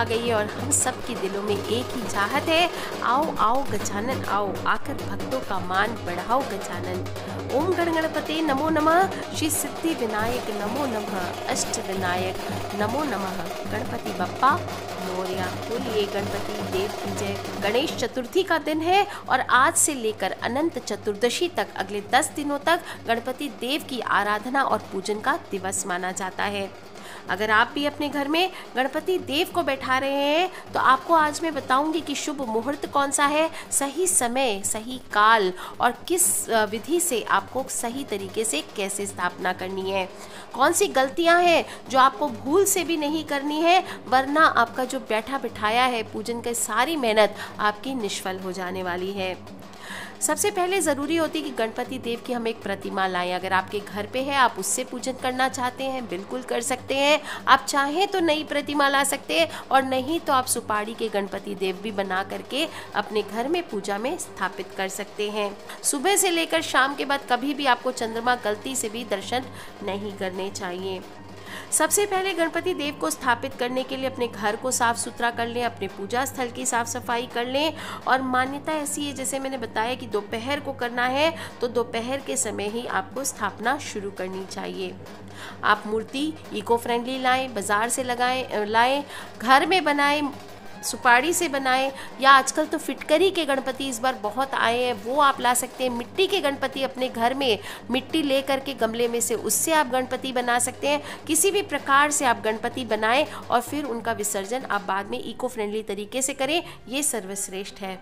आ गई है और हम सब के दिलों में एक ही चाहत है आओ आओ गजानन आओ आकर भक्तों का मान बढ़ाओ गजानन ओम गण गणपते नमो नमः श्री सिद्धि विनायक नमो नमः अष्ट विनायक नमो नमः गणपति बप्पा मोरिया बोलिए गणपति देव की जय गणेश चतुर्थी का दिन है और आज से लेकर अनंत चतुर्दशी तक अगले दस दिनों तक गणपति देव की आराधना और पूजन का दिवस माना जाता है अगर आप भी अपने घर में गणपति देव को बैठा रहे हैं तो आपको आज मैं बताऊंगी कि शुभ मुहूर्त कौन सा है सही समय सही काल और किस विधि से आपको सही तरीके से कैसे स्थापना करनी है कौन सी गलतियां हैं जो आपको भूल से भी नहीं करनी है वरना आपका जो बैठा बिठाया है पूजन का सारी मेहनत आपकी निष्फल हो जाने वाली है सबसे पहले ज़रूरी होती है कि गणपति देव की हम एक प्रतिमा लाएं अगर आपके घर पे है आप उससे पूजन करना चाहते हैं बिल्कुल कर सकते हैं आप चाहें तो नई प्रतिमा ला सकते हैं और नहीं तो आप सुपारी के गणपति देव भी बना करके अपने घर में पूजा में स्थापित कर सकते हैं सुबह से लेकर शाम के बाद कभी भी आपको चंद्रमा गलती से भी दर्शन नहीं करने चाहिए सबसे पहले गणपति देव को स्थापित करने के लिए अपने घर को साफ सुथरा कर लें अपने पूजा स्थल की साफ सफाई कर लें और मान्यता ऐसी है जैसे मैंने बताया कि दोपहर को करना है तो दोपहर के समय ही आपको स्थापना शुरू करनी चाहिए आप मूर्ति इको फ्रेंडली लाएं बाज़ार से लगाएं लाएं घर में बनाएं सुपारी से बनाएं या आजकल तो फिटकरी के गणपति इस बार बहुत आए हैं वो आप ला सकते हैं मिट्टी के गणपति अपने घर में मिट्टी ले करके गमले में से उससे आप गणपति बना सकते हैं किसी भी प्रकार से आप गणपति बनाएं और फिर उनका विसर्जन आप बाद में इको फ्रेंडली तरीके से करें ये सर्वश्रेष्ठ है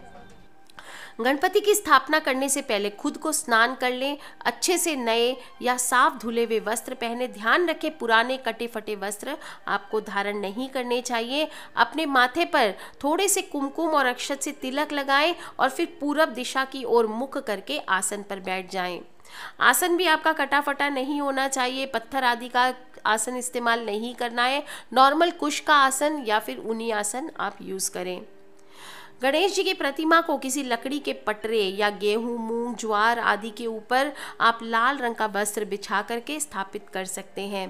गणपति की स्थापना करने से पहले खुद को स्नान कर लें अच्छे से नए या साफ धुले हुए वस्त्र पहने ध्यान रखें पुराने कटे फटे वस्त्र आपको धारण नहीं करने चाहिए अपने माथे पर थोड़े से कुमकुम और अक्षत से तिलक लगाएं और फिर पूरब दिशा की ओर मुख करके आसन पर बैठ जाएं आसन भी आपका कटा फटा नहीं होना चाहिए पत्थर आदि का आसन इस्तेमाल नहीं करना है नॉर्मल कुश का आसन या फिर ऊनी आसन आप यूज़ करें गणेश जी की प्रतिमा को किसी लकड़ी के पटरे या गेहूं मूंग ज्वार आदि के ऊपर आप लाल रंग का वस्त्र बिछा करके स्थापित कर सकते हैं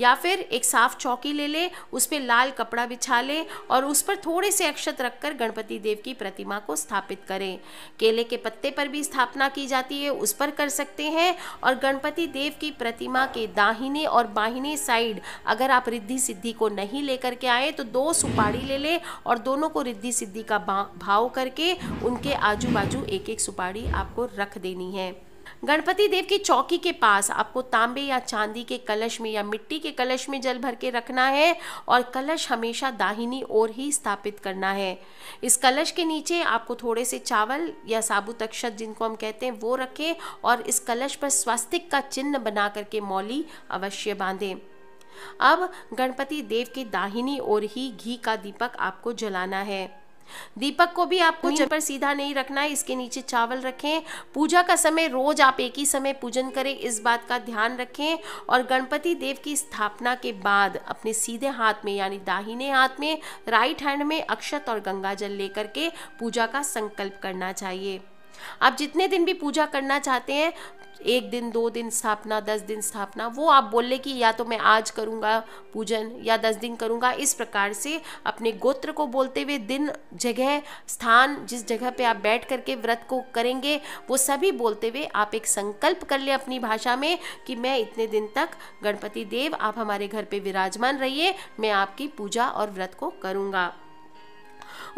या फिर एक साफ चौकी ले ले उस पर लाल कपड़ा बिछा ले और उस पर थोड़े से अक्षत रखकर गणपति देव की प्रतिमा को स्थापित करें केले के पत्ते पर भी स्थापना की जाती है उस पर कर सकते हैं और गणपति देव की प्रतिमा के दाहिने और बाहिने साइड अगर आप रिद्धि सिद्धि को नहीं लेकर के आए तो दो सुपारी ले लें और दोनों को रिद्धि सिद्धि का भाव करके उनके आजू बाजू एक एक सुपारी आपको रख देनी है गणपति देव की चौकी के पास आपको तांबे या चांदी के कलश में या मिट्टी के कलश में जल भर के रखना है और कलश हमेशा दाहिनी ओर ही स्थापित करना है इस कलश के नीचे आपको थोड़े से चावल या साबुत अक्षत जिनको हम कहते हैं वो रखें और इस कलश पर स्वास्तिक का चिन्ह बना करके मौली अवश्य बांधें अब गणपति देव के दाहिनी ओर ही घी का दीपक आपको जलाना है दीपक को भी आपको जमीन पर सीधा नहीं रखना है इसके नीचे चावल रखें पूजा का समय रोज आप एक ही समय पूजन करें इस बात का ध्यान रखें और गणपति देव की स्थापना के बाद अपने सीधे हाथ में यानी दाहिने हाथ में राइट हैंड में अक्षत और गंगा जल लेकर के पूजा का संकल्प करना चाहिए आप जितने दिन भी पूजा करना चाहते हैं एक दिन दो दिन स्थापना दस दिन स्थापना वो आप बोल ले कि या तो मैं आज करूँगा पूजन या दस दिन करूँगा इस प्रकार से अपने गोत्र को बोलते हुए दिन जगह स्थान जिस जगह पे आप बैठ करके व्रत को करेंगे वो सभी बोलते हुए आप एक संकल्प कर ले अपनी भाषा में कि मैं इतने दिन तक गणपति देव आप हमारे घर पर विराजमान रहिए मैं आपकी पूजा और व्रत को करूँगा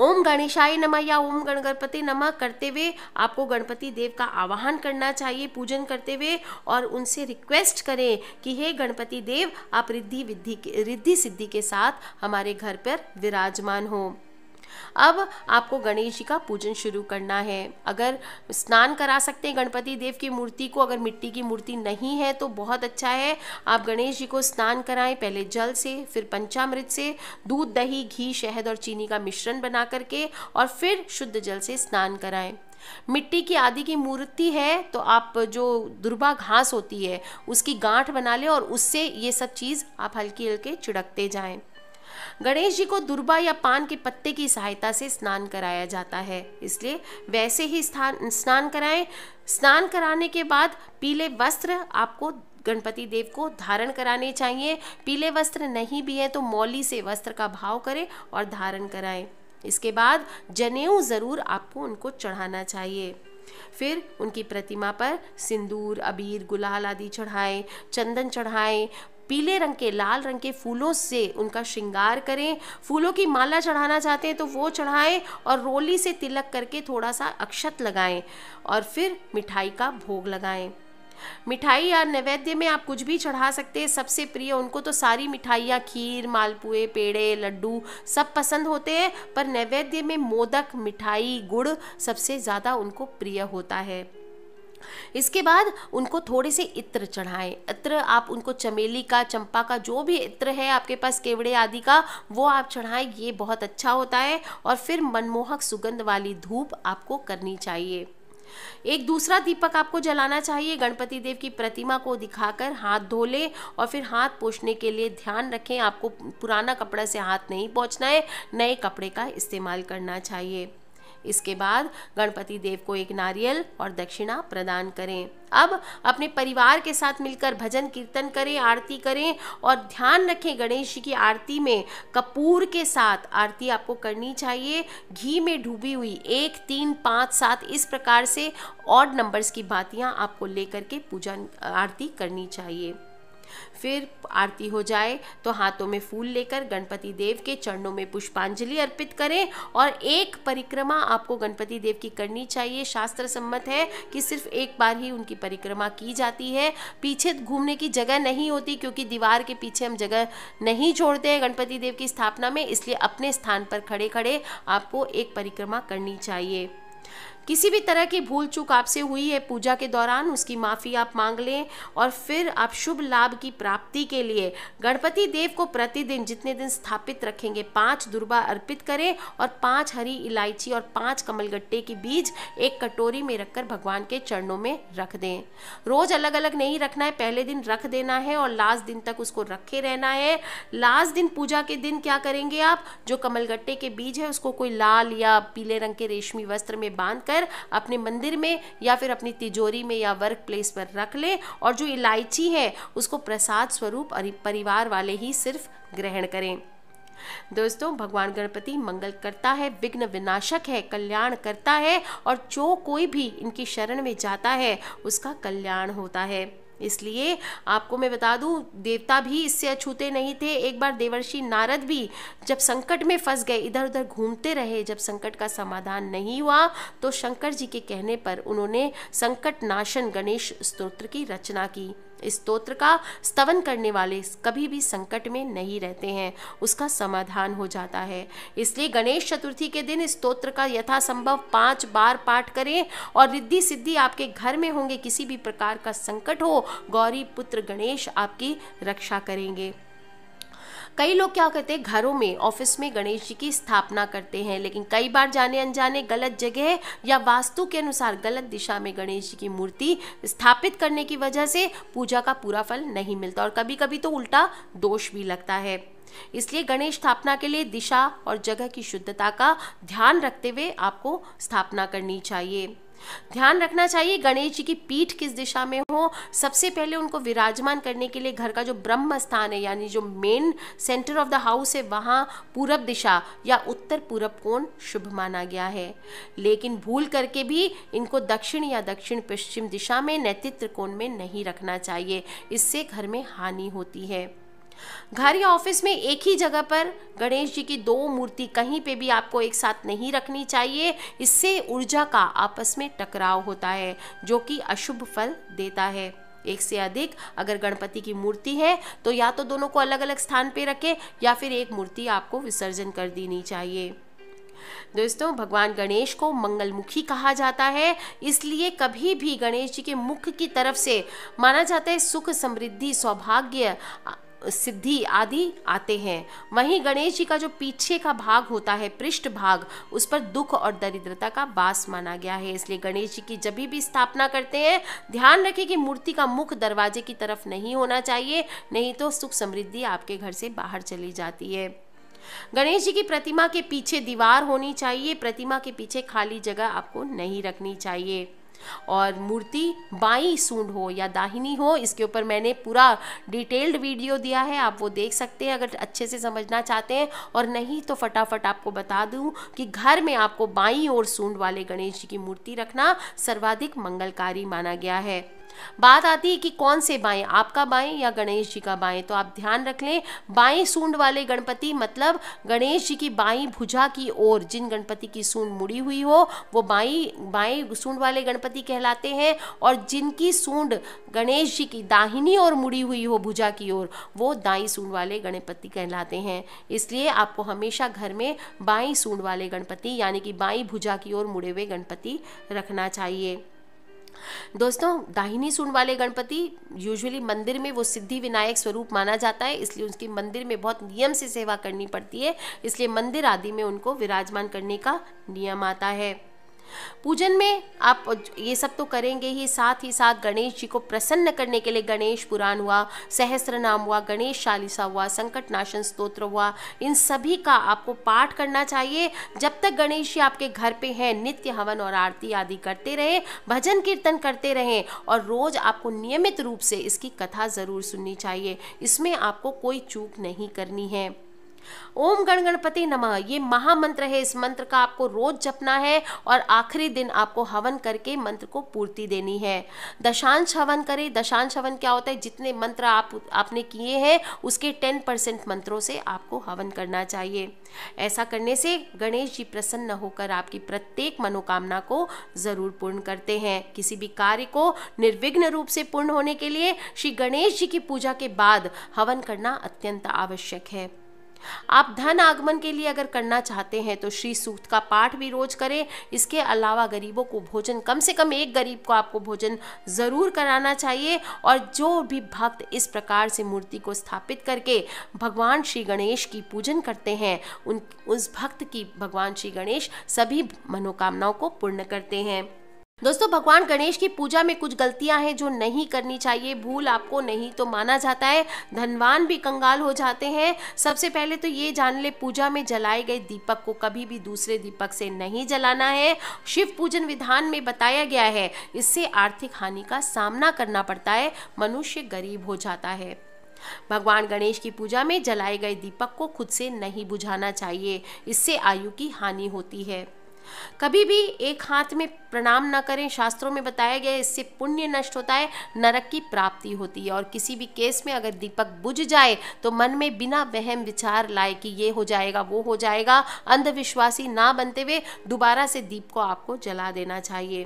ओम गणेशाय नमः या ओम गण गणपति नमः करते हुए आपको गणपति देव का आवाहन करना चाहिए पूजन करते हुए और उनसे रिक्वेस्ट करें कि हे गणपति देव आप रिद्धि विद्धि रिद्धि सिद्धि के साथ हमारे घर पर विराजमान हो अब आपको गणेश जी का पूजन शुरू करना है अगर स्नान करा सकते हैं गणपति देव की मूर्ति को अगर मिट्टी की मूर्ति नहीं है तो बहुत अच्छा है आप गणेश जी को स्नान कराएं पहले जल से फिर पंचामृत से दूध दही घी शहद और चीनी का मिश्रण बना करके और फिर शुद्ध जल से स्नान कराएं मिट्टी की आदि की मूर्ति है तो आप जो दुर्बा घास होती है उसकी गांठ बना लें और उससे ये सब चीज़ आप हल्की हल्के छिड़कते जाएं गणेश जी को दुर्बा या पान के पत्ते की सहायता से स्नान कराया जाता है इसलिए वैसे ही स्थान स्नान कराएं स्नान कराने के बाद पीले वस्त्र आपको गणपति देव को धारण कराने चाहिए पीले वस्त्र नहीं भी है तो मौली से वस्त्र का भाव करें और धारण कराएं इसके बाद जनेऊ ज़रूर आपको उनको चढ़ाना चाहिए फिर उनकी प्रतिमा पर सिंदूर अबीर गुलाल आदि चढ़ाएं चंदन चढ़ाएं पीले रंग के लाल रंग के फूलों से उनका श्रृंगार करें फूलों की माला चढ़ाना चाहते हैं तो वो चढ़ाएं और रोली से तिलक करके थोड़ा सा अक्षत लगाएं और फिर मिठाई का भोग लगाएं मिठाई या नैवेद्य में आप कुछ भी चढ़ा सकते हैं सबसे प्रिय उनको तो सारी मिठाइयाँ खीर मालपुए पेड़े लड्डू सब पसंद होते हैं पर नैवेद्य में मोदक मिठाई गुड़ सबसे ज़्यादा उनको प्रिय होता है इसके बाद उनको थोड़े से इत्र चढ़ाएं इत्र आप उनको चमेली का चंपा का जो भी इत्र है आपके पास केवड़े आदि का वो आप चढ़ाएं ये बहुत अच्छा होता है और फिर मनमोहक सुगंध वाली धूप आपको करनी चाहिए एक दूसरा दीपक आपको जलाना चाहिए गणपति देव की प्रतिमा को दिखाकर हाथ धो लें और फिर हाथ पोछने के लिए ध्यान रखें आपको पुराना कपड़ा से हाथ नहीं पोछना है नए कपड़े का इस्तेमाल करना चाहिए इसके बाद गणपति देव को एक नारियल और दक्षिणा प्रदान करें अब अपने परिवार के साथ मिलकर भजन कीर्तन करें आरती करें और ध्यान रखें गणेश जी की आरती में कपूर के साथ आरती आपको करनी चाहिए घी में डूबी हुई एक तीन पाँच सात इस प्रकार से ऑड नंबर्स की बातियां आपको लेकर के पूजा आरती करनी चाहिए फिर आरती हो जाए तो हाथों में फूल लेकर गणपति देव के चरणों में पुष्पांजलि अर्पित करें और एक परिक्रमा आपको गणपति देव की करनी चाहिए शास्त्र सम्मत है कि सिर्फ एक बार ही उनकी परिक्रमा की जाती है पीछे घूमने की जगह नहीं होती क्योंकि दीवार के पीछे हम जगह नहीं छोड़ते हैं गणपति देव की स्थापना में इसलिए अपने स्थान पर खड़े खड़े आपको एक परिक्रमा करनी चाहिए किसी भी तरह की भूल चूक आपसे हुई है पूजा के दौरान उसकी माफ़ी आप मांग लें और फिर आप शुभ लाभ की प्राप्ति के लिए गणपति देव को प्रतिदिन जितने दिन स्थापित रखेंगे पांच दुर्बा अर्पित करें और पांच हरी इलायची और पांच कमल गट्टे की बीज एक कटोरी में रखकर भगवान के चरणों में रख दें रोज़ अलग अलग नहीं रखना है पहले दिन रख देना है और लास्ट दिन तक उसको रखे रहना है लास्ट दिन पूजा के दिन क्या करेंगे आप जो कमलगट्टे के बीज है उसको कोई लाल या पीले रंग के रेशमी वस्त्र में बांध कर बनाकर अपने मंदिर में या फिर अपनी तिजोरी में या वर्क प्लेस पर रख लें और जो इलायची है उसको प्रसाद स्वरूप परिवार वाले ही सिर्फ ग्रहण करें दोस्तों भगवान गणपति मंगल करता है विघ्न विनाशक है कल्याण करता है और जो कोई भी इनकी शरण में जाता है उसका कल्याण होता है इसलिए आपको मैं बता दूं देवता भी इससे अछूते नहीं थे एक बार देवर्षि नारद भी जब संकट में फंस गए इधर उधर घूमते रहे जब संकट का समाधान नहीं हुआ तो शंकर जी के कहने पर उन्होंने संकट नाशन गणेश स्तोत्र की रचना की इस स्तोत्र का स्तवन करने वाले कभी भी संकट में नहीं रहते हैं उसका समाधान हो जाता है इसलिए गणेश चतुर्थी के दिन इस स्तोत्र का यथासंभव पाँच बार पाठ करें और रिद्धि सिद्धि आपके घर में होंगे किसी भी प्रकार का संकट हो गौरी पुत्र गणेश आपकी रक्षा करेंगे कई लोग क्या कहते हैं घरों में ऑफिस में गणेश जी की स्थापना करते हैं लेकिन कई बार जाने अनजाने गलत जगह या वास्तु के अनुसार गलत दिशा में गणेश जी की मूर्ति स्थापित करने की वजह से पूजा का पूरा फल नहीं मिलता और कभी कभी तो उल्टा दोष भी लगता है इसलिए गणेश स्थापना के लिए दिशा और जगह की शुद्धता का ध्यान रखते हुए आपको स्थापना करनी चाहिए ध्यान रखना चाहिए गणेश जी की पीठ किस दिशा में हो सबसे पहले उनको विराजमान करने के लिए घर का जो ब्रह्म स्थान है यानी जो main center of the house है वहाँ पूरब दिशा या उत्तर पूरब कोण शुभ माना गया है लेकिन भूल करके भी इनको दक्षिण या दक्षिण पश्चिम दिशा में नेतृत्व कोण में नहीं रखना चाहिए इससे घर में हानि होती है घर या ऑफिस में एक ही जगह पर गणेश जी की दो मूर्ति कहीं पे भी आपको एक साथ नहीं रखनी चाहिए इससे ऊर्जा का आपस में टकराव होता है जो कि अशुभ फल देता है एक से अधिक अगर गणपति की मूर्ति है तो या तो दोनों को अलग अलग स्थान पे रखें या फिर एक मूर्ति आपको विसर्जन कर देनी चाहिए दोस्तों भगवान गणेश को मंगलमुखी कहा जाता है इसलिए कभी भी गणेश जी के मुख की तरफ से माना जाता है सुख समृद्धि सौभाग्य सिद्धि आदि आते हैं वहीं गणेश जी का जो पीछे का भाग होता है पृष्ठ भाग उस पर दुख और दरिद्रता का बास माना गया है इसलिए गणेश जी की जब भी स्थापना करते हैं ध्यान रखें कि मूर्ति का मुख दरवाजे की तरफ नहीं होना चाहिए नहीं तो सुख समृद्धि आपके घर से बाहर चली जाती है गणेश जी की प्रतिमा के पीछे दीवार होनी चाहिए प्रतिमा के पीछे खाली जगह आपको नहीं रखनी चाहिए और मूर्ति बाई सूंड हो या दाहिनी हो इसके ऊपर मैंने पूरा डिटेल्ड वीडियो दिया है आप वो देख सकते हैं अगर अच्छे से समझना चाहते हैं और नहीं तो फटाफट आपको बता दूँ कि घर में आपको बाई और सूंड वाले गणेश जी की मूर्ति रखना सर्वाधिक मंगलकारी माना गया है बात आती है कि कौन से बाएं आपका बाएं या गणेश जी का बाएं तो आप ध्यान रख लें बाएं सूंड वाले गणपति मतलब गणेश जी की बाई भुजा की ओर जिन गणपति की सूंड मुड़ी हुई हो वो बाई बाएं सूंड वाले गणपति कहलाते हैं और जिनकी सूंड गणेश जी की दाहिनी ओर मुड़ी हुई हो भुजा की ओर वो दाई सूंड वाले गणपति कहलाते हैं इसलिए आपको हमेशा घर में बाई सूंड वाले गणपति यानी कि बाई भुजा की ओर मुड़े हुए गणपति रखना चाहिए दोस्तों दाहिनी सुन वाले गणपति यूजुअली मंदिर में वो सिद्धि विनायक स्वरूप माना जाता है इसलिए उसकी मंदिर में बहुत नियम से सेवा करनी पड़ती है इसलिए मंदिर आदि में उनको विराजमान करने का नियम आता है पूजन में आप ये सब तो करेंगे ही साथ ही साथ गणेश जी को प्रसन्न करने के लिए गणेश पुराण हुआ सहस्र नाम हुआ गणेश चालीसा हुआ संकट नाशन स्त्रोत्र हुआ इन सभी का आपको पाठ करना चाहिए जब तक गणेश जी आपके घर पे हैं नित्य हवन और आरती आदि करते रहे भजन कीर्तन करते रहें और रोज़ आपको नियमित रूप से इसकी कथा ज़रूर सुननी चाहिए इसमें आपको कोई चूक नहीं करनी है ओम गण गणपति नम ये महामंत्र है इस मंत्र का आपको रोज जपना है और आखिरी दिन आपको हवन करके मंत्र को पूर्ति देनी है दशांश हवन करें दशांश हवन क्या होता है जितने मंत्र आप आपने किए हैं उसके टेन परसेंट मंत्रों से आपको हवन करना चाहिए ऐसा करने से गणेश जी प्रसन्न होकर आपकी प्रत्येक मनोकामना को ज़रूर पूर्ण करते हैं किसी भी कार्य को निर्विघ्न रूप से पूर्ण होने के लिए श्री गणेश जी की पूजा के बाद हवन करना अत्यंत आवश्यक है आप धन आगमन के लिए अगर करना चाहते हैं तो श्री सूक्त का पाठ भी रोज करें इसके अलावा गरीबों को भोजन कम से कम एक गरीब को आपको भोजन ज़रूर कराना चाहिए और जो भी भक्त इस प्रकार से मूर्ति को स्थापित करके भगवान श्री गणेश की पूजन करते हैं उन उस भक्त की भगवान श्री गणेश सभी मनोकामनाओं को पूर्ण करते हैं दोस्तों भगवान गणेश की पूजा में कुछ गलतियां हैं जो नहीं करनी चाहिए भूल आपको नहीं तो माना जाता है धनवान भी कंगाल हो जाते हैं सबसे पहले तो ये जान ले पूजा में जलाए गए दीपक को कभी भी दूसरे दीपक से नहीं जलाना है शिव पूजन विधान में बताया गया है इससे आर्थिक हानि का सामना करना पड़ता है मनुष्य गरीब हो जाता है भगवान गणेश की पूजा में जलाए गए दीपक को खुद से नहीं बुझाना चाहिए इससे आयु की हानि होती है कभी भी एक हाथ में प्रणाम ना करें शास्त्रों में बताया गया इससे पुण्य नष्ट होता है नरक की प्राप्ति होती है और किसी भी केस में अगर दीपक बुझ जाए तो मन में बिना वहम विचार लाए कि ये हो जाएगा वो हो जाएगा अंधविश्वासी ना बनते हुए दोबारा से दीप को आपको जला देना चाहिए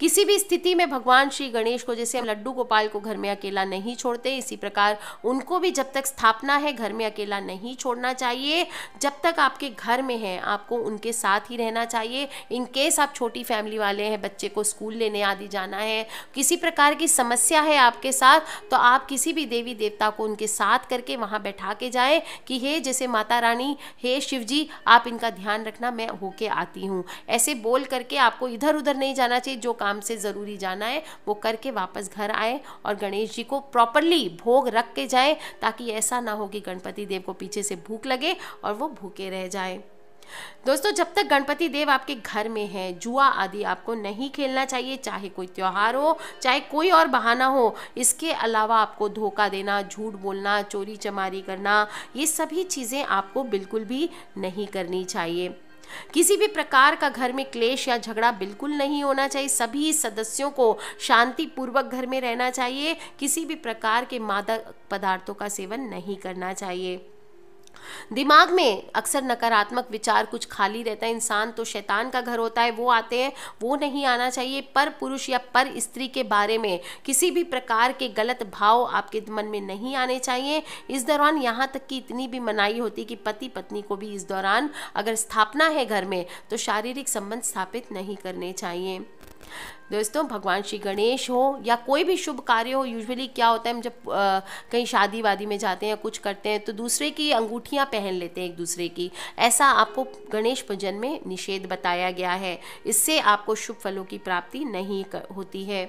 किसी भी स्थिति में भगवान श्री गणेश को जैसे हम लड्डू गोपाल को घर में अकेला नहीं छोड़ते इसी प्रकार उनको भी जब तक स्थापना है घर में अकेला नहीं छोड़ना चाहिए जब तक आपके घर में है आपको उनके साथ ही रहना चाहिए इन केस आप छोटी फैमिली वाले हैं बच्चे को स्कूल लेने आदि जाना है किसी प्रकार की समस्या है आपके साथ तो आप किसी भी देवी देवता को उनके साथ करके वहाँ बैठा के जाए कि हे जैसे माता रानी हे शिव जी आप इनका ध्यान रखना मैं होके आती हूँ ऐसे बोल करके आपको इधर उधर नहीं जाना चाहिए जो काम से ज़रूरी जाना है वो करके वापस घर आए और गणेश जी को प्रॉपरली भोग रख के जाए ताकि ऐसा ना हो कि गणपति देव को पीछे से भूख लगे और वो भूखे रह जाए दोस्तों जब तक गणपति देव आपके घर में हैं जुआ आदि आपको नहीं खेलना चाहिए चाहे कोई त्यौहार हो चाहे कोई और बहाना हो इसके अलावा आपको धोखा देना झूठ बोलना चोरी चमारी करना ये सभी चीज़ें आपको बिल्कुल भी नहीं करनी चाहिए किसी भी प्रकार का घर में क्लेश या झगड़ा बिल्कुल नहीं होना चाहिए सभी सदस्यों को शांतिपूर्वक घर में रहना चाहिए किसी भी प्रकार के मादक पदार्थों का सेवन नहीं करना चाहिए दिमाग में अक्सर नकारात्मक विचार कुछ खाली रहता है इंसान तो शैतान का घर होता है वो आते हैं वो नहीं आना चाहिए पर पुरुष या पर स्त्री के बारे में किसी भी प्रकार के गलत भाव आपके मन में नहीं आने चाहिए इस दौरान यहाँ तक कि इतनी भी मनाही होती कि पति पत्नी को भी इस दौरान अगर स्थापना है घर में तो शारीरिक संबंध स्थापित नहीं करने चाहिए दोस्तों भगवान श्री गणेश हो या कोई भी शुभ कार्य हो यूजुअली क्या होता है हम जब आ, कहीं शादी वादी में जाते हैं कुछ करते हैं तो दूसरे की अंगूठियाँ पहन लेते हैं एक दूसरे की ऐसा आपको गणेश पूजन में निषेध बताया गया है इससे आपको शुभ फलों की प्राप्ति नहीं होती है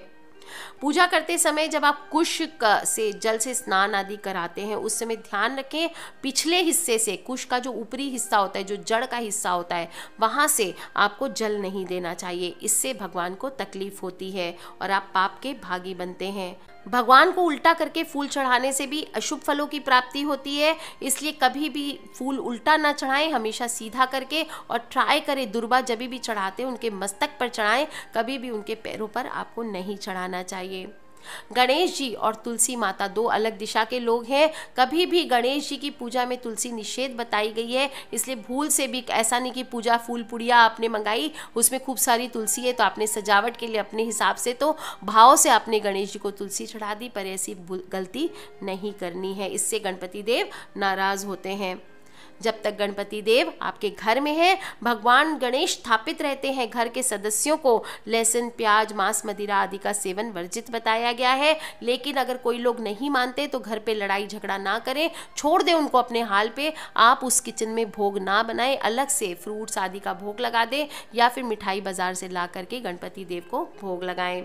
पूजा करते समय जब आप कुश से जल से स्नान आदि कराते हैं उस समय ध्यान रखें पिछले हिस्से से कुश का जो ऊपरी हिस्सा होता है जो जड़ का हिस्सा होता है वहाँ से आपको जल नहीं देना चाहिए इससे भगवान को तकलीफ होती है और आप पाप के भागी बनते हैं भगवान को उल्टा करके फूल चढ़ाने से भी अशुभ फलों की प्राप्ति होती है इसलिए कभी भी फूल उल्टा ना चढ़ाएं हमेशा सीधा करके और ट्राई करें दुर्बा जब भी चढ़ाते उनके मस्तक पर चढ़ाएं कभी भी उनके पैरों पर आपको नहीं चढ़ाना चाहिए गणेश जी और तुलसी माता दो अलग दिशा के लोग हैं कभी भी गणेश जी की पूजा में तुलसी निषेध बताई गई है इसलिए भूल से भी ऐसा नहीं कि पूजा फूल पुड़िया आपने मंगाई उसमें खूब सारी तुलसी है तो आपने सजावट के लिए अपने हिसाब से तो भाव से आपने गणेश जी को तुलसी चढ़ा दी पर ऐसी गलती नहीं करनी है इससे गणपति देव नाराज़ होते हैं जब तक गणपति देव आपके घर में है भगवान गणेश स्थापित रहते हैं घर के सदस्यों को लहसुन प्याज मांस मदिरा आदि का सेवन वर्जित बताया गया है लेकिन अगर कोई लोग नहीं मानते तो घर पे लड़ाई झगड़ा ना करें छोड़ दें उनको अपने हाल पे आप उस किचन में भोग ना बनाए अलग से फ्रूट्स आदि का भोग लगा दें या फिर मिठाई बाजार से ला करके गणपति देव को भोग लगाएं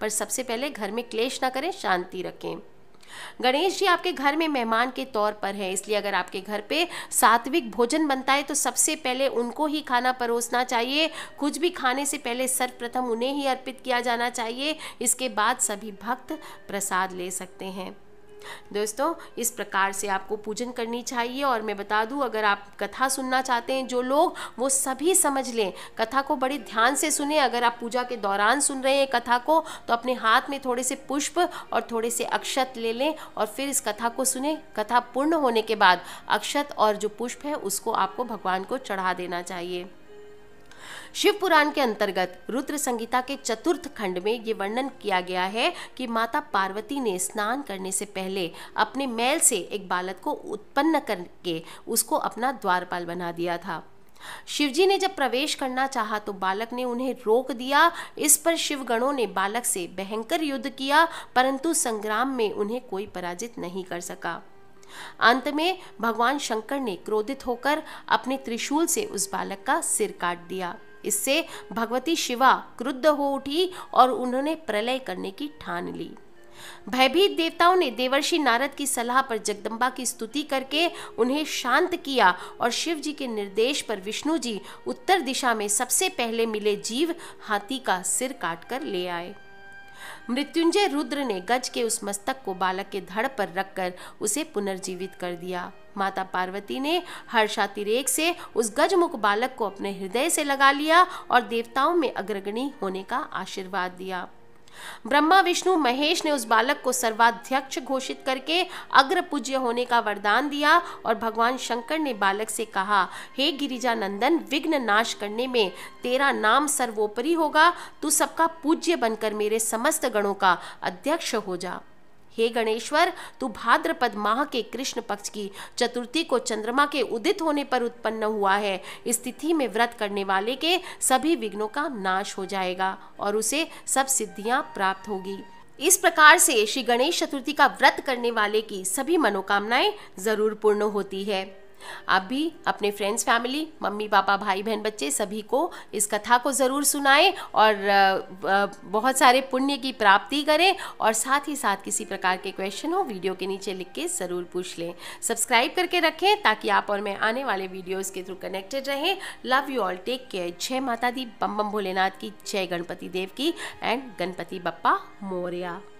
पर सबसे पहले घर में क्लेश ना करें शांति रखें गणेश जी आपके घर में मेहमान के तौर पर हैं इसलिए अगर आपके घर पे सात्विक भोजन बनता है तो सबसे पहले उनको ही खाना परोसना चाहिए कुछ भी खाने से पहले सर्वप्रथम उन्हें ही अर्पित किया जाना चाहिए इसके बाद सभी भक्त प्रसाद ले सकते हैं दोस्तों इस प्रकार से आपको पूजन करनी चाहिए और मैं बता दूँ अगर आप कथा सुनना चाहते हैं जो लोग वो सभी समझ लें कथा को बड़े ध्यान से सुने अगर आप पूजा के दौरान सुन रहे हैं कथा को तो अपने हाथ में थोड़े से पुष्प और थोड़े से अक्षत ले लें और फिर इस कथा को सुने कथा पूर्ण होने के बाद अक्षत और जो पुष्प है उसको आपको भगवान को चढ़ा देना चाहिए शिव पुराण के अंतर्गत रुद्र संगीता के चतुर्थ खंड में ये वर्णन किया गया है कि माता पार्वती ने स्नान करने से पहले अपने मैल से एक बालक को उत्पन्न करके उसको अपना द्वारपाल बना दिया था शिवजी ने जब प्रवेश करना चाहा तो बालक ने उन्हें रोक दिया इस पर शिवगणों ने बालक से भयंकर युद्ध किया परंतु संग्राम में उन्हें कोई पराजित नहीं कर सका अंत में भगवान शंकर ने क्रोधित होकर अपने त्रिशूल से उस बालक का सिर काट दिया इससे भगवती शिवा क्रुद्ध हो उठी और उन्होंने प्रलय करने की ठान ली भयभीत देवताओं ने देवर्षि नारद की सलाह पर जगदम्बा की स्तुति करके उन्हें शांत किया और शिव जी के निर्देश पर विष्णु जी उत्तर दिशा में सबसे पहले मिले जीव हाथी का सिर काटकर ले आए मृत्युंजय रुद्र ने गज के उस मस्तक को बालक के धड़ पर रखकर उसे पुनर्जीवित कर दिया माता पार्वती ने हर्षातिरेक से उस गजमुख बालक को अपने हृदय से लगा लिया और देवताओं में अग्रगणी होने का आशीर्वाद दिया ब्रह्मा विष्णु महेश ने उस बालक को सर्वाध्यक्ष घोषित करके अग्र पूज्य होने का वरदान दिया और भगवान शंकर ने बालक से कहा हे गिरिजा नंदन विघ्न नाश करने में तेरा नाम सर्वोपरि होगा तू सबका पूज्य बनकर मेरे समस्त गणों का अध्यक्ष हो जा हे गणेश्वर तू भाद्रपद माह के कृष्ण पक्ष की चतुर्थी को चंद्रमा के उदित होने पर उत्पन्न हुआ है इस तिथि में व्रत करने वाले के सभी विघ्नों का नाश हो जाएगा और उसे सब सिद्धियां प्राप्त होगी इस प्रकार से श्री गणेश चतुर्थी का व्रत करने वाले की सभी मनोकामनाएं जरूर पूर्ण होती है आप भी अपने फ्रेंड्स फैमिली मम्मी पापा भाई बहन बच्चे सभी को इस कथा को ज़रूर सुनाएं और बहुत सारे पुण्य की प्राप्ति करें और साथ ही साथ किसी प्रकार के क्वेश्चन हो वीडियो के नीचे लिख के ज़रूर पूछ लें सब्सक्राइब करके रखें ताकि आप और मैं आने वाले वीडियोज़ के थ्रू कनेक्टेड रहें love you all take care जय माता दी बम बम भोलेनाथ की जय गणपति देव की एंड गणपति बप्पा मोरिया